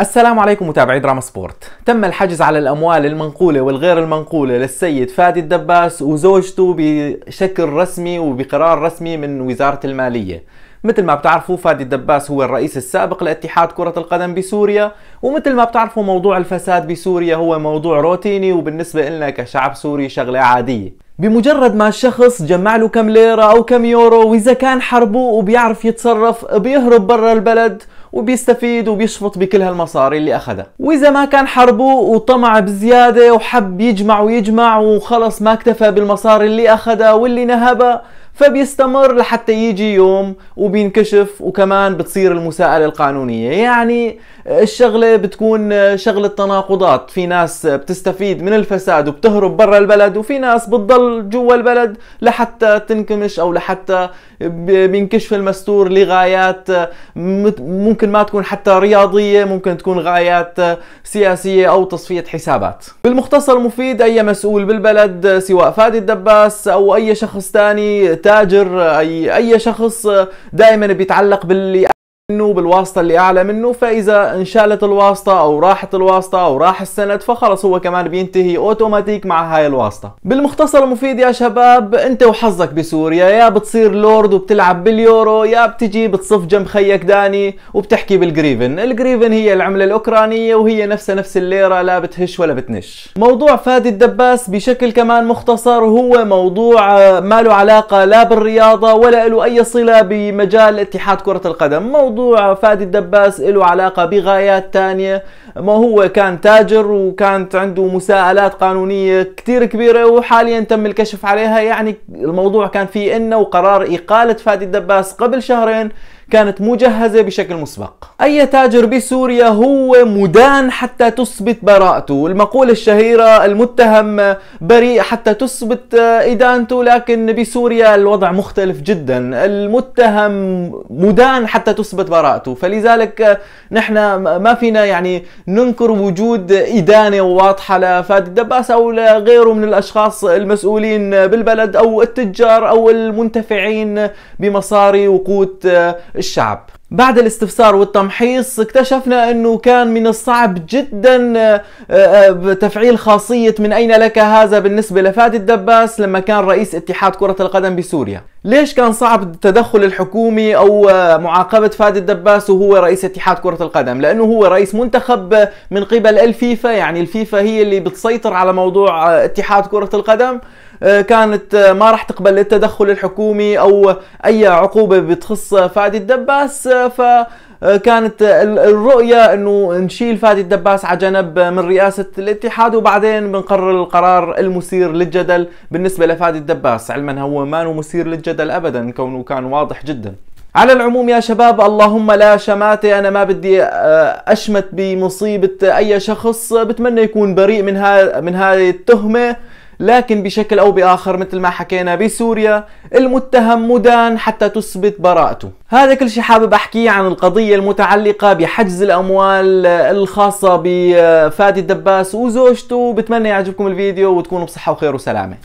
السلام عليكم متابعي دراما سبورت تم الحجز على الأموال المنقولة والغير المنقولة للسيد فادي الدباس وزوجته بشكل رسمي وبقرار رسمي من وزارة المالية مثل ما بتعرفوا فادي الدباس هو الرئيس السابق لاتحاد كرة القدم بسوريا ومثل ما بتعرفوا موضوع الفساد بسوريا هو موضوع روتيني وبالنسبة لنا كشعب سوري شغلة عادية بمجرد ما الشخص جمع له كم ليرة أو كم يورو وإذا كان حربه وبيعرف يتصرف بيهرب برا البلد وبيستفيد وبيشفط بكل هالمصاري اللي اخذها واذا ما كان حربه وطمع بزياده وحب يجمع ويجمع وخلص ما اكتفى بالمصاري اللي اخذها واللي نهبها فبيستمر لحتى يجي يوم وبينكشف وكمان بتصير المساءلة القانونية يعني الشغلة بتكون شغلة تناقضات في ناس بتستفيد من الفساد وبتهرب برا البلد وفي ناس بتضل جوا البلد لحتى تنكمش أو لحتى بينكشف المستور لغايات ممكن ما تكون حتى رياضية ممكن تكون غايات سياسية أو تصفية حسابات بالمختصر مفيد أي مسؤول بالبلد سواء فادي الدباس أو أي شخص تاني تاجر اي اي شخص دائما بيتعلق باللي منه بالواسطة اللي أعلى منه فإذا انشالت الواسطة أو راحت الواسطة أو راح السند فخلص هو كمان بينتهي أوتوماتيك مع هاي الواسطة بالمختصر المفيد يا شباب أنت وحظك بسوريا يا بتصير لورد وبتلعب باليورو يا بتجي بتصف جنب خيك داني وبتحكي بالجريفن الجريفن هي العملة الأوكرانية وهي نفسها نفس الليرة لا بتهش ولا بتنش موضوع فادي الدباس بشكل كمان مختصر هو موضوع آه، ما له علاقة لا بالرياضة ولا له أي صلة بمجال اتحاد كرة القدم موضوع موضوع فادي الدباس له علاقة بغايات تانية ما هو كان تاجر وكانت عنده مساءلات قانونية كتير كبيرة وحاليا تم الكشف عليها يعني الموضوع كان فيه إنه وقرار إقالة فادي الدباس قبل شهرين كانت مجهزة بشكل مسبق أي تاجر بسوريا هو مدان حتى تثبت براءته المقولة الشهيرة المتهم بريء حتى تثبت إدانته لكن بسوريا الوضع مختلف جدا المتهم مدان حتى تثبت براءته فلذلك نحن ما فينا يعني ننكر وجود إدانة واضحة لفادي الدباس أو لغيره من الأشخاص المسؤولين بالبلد أو التجار أو المنتفعين بمصاري وقوت a shop. بعد الاستفسار والتمحيص اكتشفنا انه كان من الصعب جدا آه، آه، تفعيل خاصية من اين لك هذا بالنسبة لفادي الدباس لما كان رئيس اتحاد كرة القدم بسوريا ليش كان صعب التدخل الحكومي او آه، معاقبة فادي الدباس وهو رئيس اتحاد كرة القدم لانه هو رئيس منتخب من قبل الفيفا يعني الفيفا هي اللي بتسيطر على موضوع اتحاد كرة القدم كانت ما راح تقبل التدخل الحكومي او اي عقوبة بتخص فادي الدباس ف كانت الرؤية انه نشيل فادي الدباس على جنب من رئاسة الاتحاد وبعدين بنقرر القرار المثير للجدل بالنسبة لفادي الدباس علما هو ما مثير للجدل ابدا كونه كان واضح جدا على العموم يا شباب اللهم لا شماتة أنا ما بدي آه، أشمت بمصيبة أي شخص بتمنى يكون بريء من, ها من هذه التهمة لكن بشكل أو بآخر مثل ما حكينا بسوريا المتهم مدان حتى تثبت براءته هذا كل شيء حابب أحكيه عن القضية المتعلقة بحجز الأموال الخاصة بفادي الدباس وزوجته بتمنى يعجبكم الفيديو وتكونوا بصحة وخير وسلامة